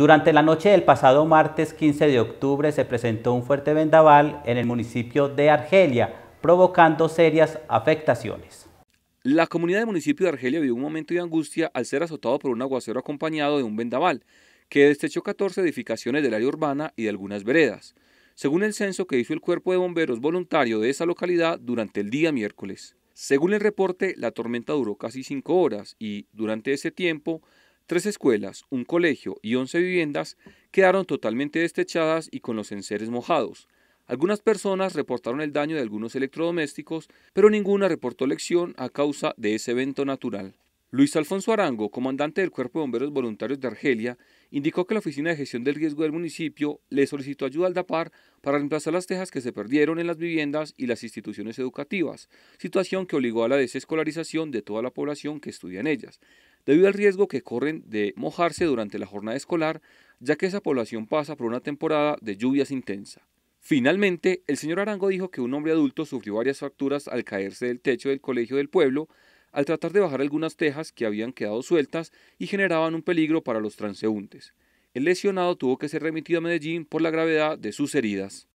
Durante la noche del pasado martes 15 de octubre se presentó un fuerte vendaval en el municipio de Argelia, provocando serias afectaciones. La comunidad del municipio de Argelia vivió un momento de angustia al ser azotado por un aguacero acompañado de un vendaval, que destechó 14 edificaciones del área urbana y de algunas veredas, según el censo que hizo el Cuerpo de Bomberos Voluntario de esa localidad durante el día miércoles. Según el reporte, la tormenta duró casi cinco horas y, durante ese tiempo, Tres escuelas, un colegio y 11 viviendas quedaron totalmente destechadas y con los enseres mojados. Algunas personas reportaron el daño de algunos electrodomésticos, pero ninguna reportó lección a causa de ese evento natural. Luis Alfonso Arango, comandante del Cuerpo de Bomberos Voluntarios de Argelia, indicó que la Oficina de Gestión del Riesgo del municipio le solicitó ayuda al DAPAR para reemplazar las tejas que se perdieron en las viviendas y las instituciones educativas, situación que obligó a la desescolarización de toda la población que estudia en ellas debido al riesgo que corren de mojarse durante la jornada escolar, ya que esa población pasa por una temporada de lluvias intensa. Finalmente, el señor Arango dijo que un hombre adulto sufrió varias fracturas al caerse del techo del colegio del pueblo, al tratar de bajar algunas tejas que habían quedado sueltas y generaban un peligro para los transeúntes. El lesionado tuvo que ser remitido a Medellín por la gravedad de sus heridas.